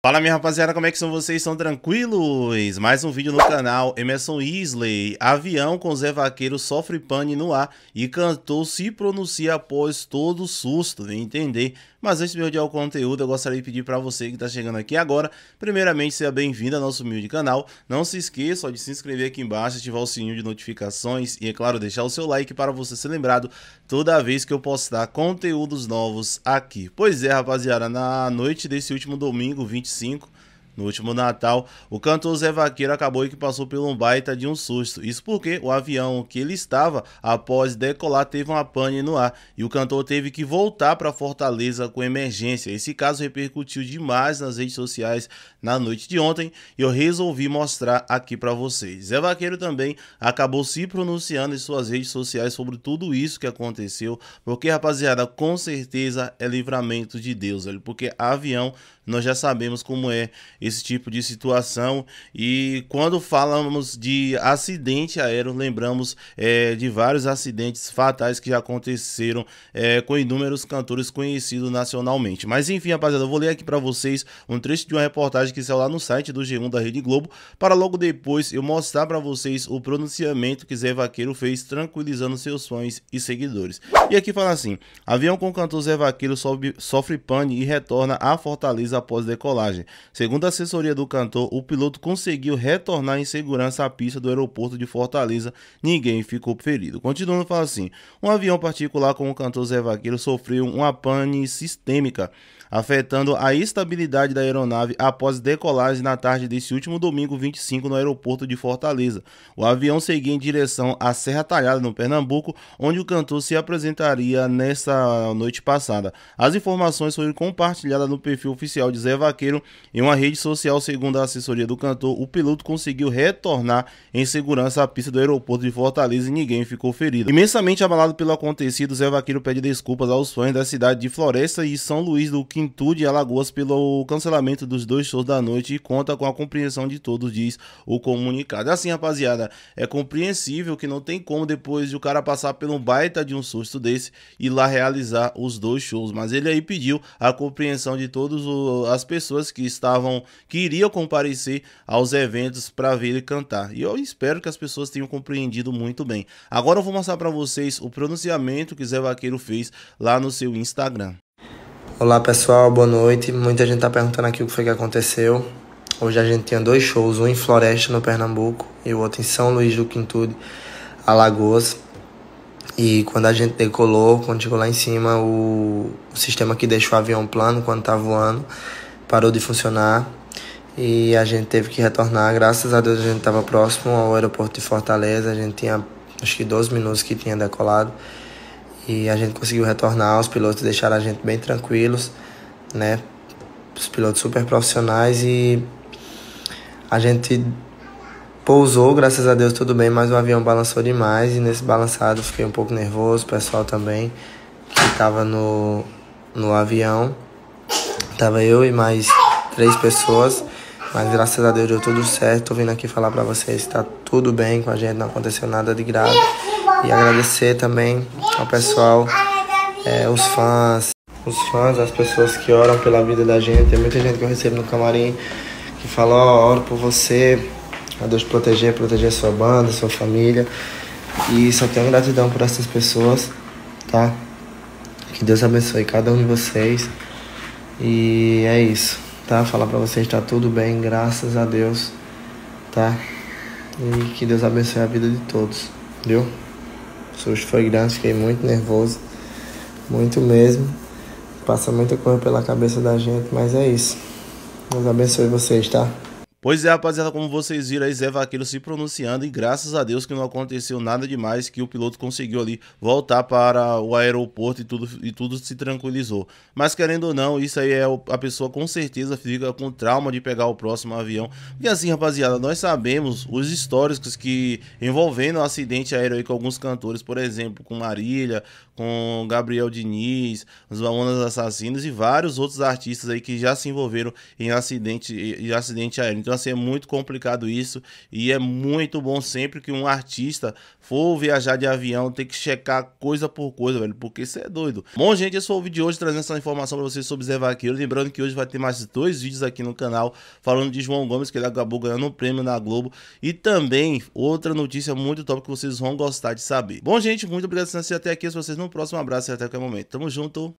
Fala minha rapaziada, como é que são vocês? Estão tranquilos? Mais um vídeo no canal, Emerson Isley, avião com Zé Vaqueiro sofre pane no ar e cantor se pronuncia após todo susto, vem entender. Mas antes de eu o conteúdo, eu gostaria de pedir para você que está chegando aqui agora, primeiramente seja bem-vindo ao nosso humilde canal, não se esqueça de se inscrever aqui embaixo, ativar o sininho de notificações e é claro, deixar o seu like para você ser lembrado toda vez que eu postar conteúdos novos aqui. Pois é rapaziada, na noite desse último domingo, 20 25 no último Natal, o cantor Zé Vaqueiro acabou que passou por um baita de um susto. Isso porque o avião que ele estava, após decolar, teve uma pane no ar e o cantor teve que voltar para Fortaleza com emergência. Esse caso repercutiu demais nas redes sociais na noite de ontem e eu resolvi mostrar aqui para vocês. Zé Vaqueiro também acabou se pronunciando em suas redes sociais sobre tudo isso que aconteceu, porque rapaziada, com certeza é livramento de Deus, porque avião nós já sabemos como é esse tipo de situação. E quando falamos de acidente aéreo, lembramos é, de vários acidentes fatais que já aconteceram é, com inúmeros cantores conhecidos nacionalmente. Mas enfim, rapaziada, eu vou ler aqui para vocês um trecho de uma reportagem que saiu lá no site do G1 da Rede Globo, para logo depois eu mostrar para vocês o pronunciamento que Zé Vaqueiro fez tranquilizando seus fãs e seguidores. E aqui fala assim: avião com cantor Zé Vaqueiro sobe, sofre pane e retorna à Fortaleza após decolagem. Segundo a assessoria do cantor, o piloto conseguiu retornar em segurança à pista do aeroporto de Fortaleza. Ninguém ficou ferido. Continuando, fala assim: um avião particular com o cantor Zé Vaqueiro sofreu uma pane sistêmica afetando a estabilidade da aeronave após decolagem na tarde desse último domingo 25 no aeroporto de Fortaleza. O avião seguia em direção à Serra Talhada, no Pernambuco, onde o cantor se apresentaria nesta noite passada. As informações foram compartilhadas no perfil oficial de Zé Vaqueiro em uma rede social, segundo a assessoria do cantor, o piloto conseguiu retornar em segurança à pista do aeroporto de Fortaleza e ninguém ficou ferido. Imensamente abalado pelo acontecido, Zé Vaqueiro pede desculpas aos fãs da cidade de Floresta e São Luís do Quim Quintude e Alagoas pelo cancelamento dos dois shows da noite e conta com a compreensão de todos, diz o comunicado. Assim, rapaziada, é compreensível que não tem como depois de o cara passar pelo baita de um susto desse e lá realizar os dois shows, mas ele aí pediu a compreensão de todas as pessoas que estavam, que iriam comparecer aos eventos para ver ele cantar. E eu espero que as pessoas tenham compreendido muito bem. Agora eu vou mostrar para vocês o pronunciamento que Zé Vaqueiro fez lá no seu Instagram. Olá pessoal, boa noite. Muita gente tá perguntando aqui o que foi que aconteceu. Hoje a gente tinha dois shows, um em Floresta, no Pernambuco, e o outro em São Luís do Quintude, Alagoas. E quando a gente decolou, quando chegou lá em cima, o, o sistema que deixou o avião plano quando estava voando parou de funcionar. E a gente teve que retornar. Graças a Deus a gente estava próximo ao aeroporto de Fortaleza. A gente tinha acho que 12 minutos que tinha decolado e a gente conseguiu retornar, os pilotos deixaram a gente bem tranquilos, né? Os pilotos super profissionais e a gente pousou, graças a Deus tudo bem, mas o avião balançou demais e nesse balançado fiquei um pouco nervoso, o pessoal também que estava no, no avião. Tava eu e mais três pessoas, mas graças a Deus deu tudo certo. Tô vindo aqui falar para vocês que tá tudo bem com a gente, não aconteceu nada de grave. E agradecer também ao pessoal, é, os fãs, os fãs, as pessoas que oram pela vida da gente. Tem muita gente que eu recebo no camarim que fala, ó, oh, oro por você, a Deus proteger, proteger sua banda, sua família. E só tenho gratidão por essas pessoas, tá? Que Deus abençoe cada um de vocês. E é isso, tá? Falar para vocês tá tudo bem, graças a Deus, tá? E que Deus abençoe a vida de todos, viu? susto foi grande, fiquei muito nervoso, muito mesmo. Passa muita coisa pela cabeça da gente, mas é isso. Deus abençoe vocês, tá? Pois é, rapaziada, como vocês viram aí, Zé Vaqueiro se pronunciando e graças a Deus que não aconteceu nada demais, que o piloto conseguiu ali voltar para o aeroporto e tudo, e tudo se tranquilizou. Mas querendo ou não, isso aí é a pessoa com certeza fica com trauma de pegar o próximo avião. E assim, rapaziada, nós sabemos os históricos que envolvendo o acidente aéreo aí com alguns cantores, por exemplo, com Marília, com Gabriel Diniz, os Mamonas Assassinos e vários outros artistas aí que já se envolveram em acidente, em acidente aéreo. Então, assim, é muito complicado isso e é muito bom sempre que um artista for viajar de avião, tem que checar coisa por coisa, velho, porque isso é doido. Bom, gente, esse foi o vídeo de hoje, trazendo essa informação para vocês sobre Zé Vaqueiro. Lembrando que hoje vai ter mais dois vídeos aqui no canal falando de João Gomes, que ele acabou ganhando um prêmio na Globo. E também outra notícia muito top que vocês vão gostar de saber. Bom, gente, muito obrigado por assistir até aqui. Se vocês não próximo abraço e até qualquer momento. Tamo junto.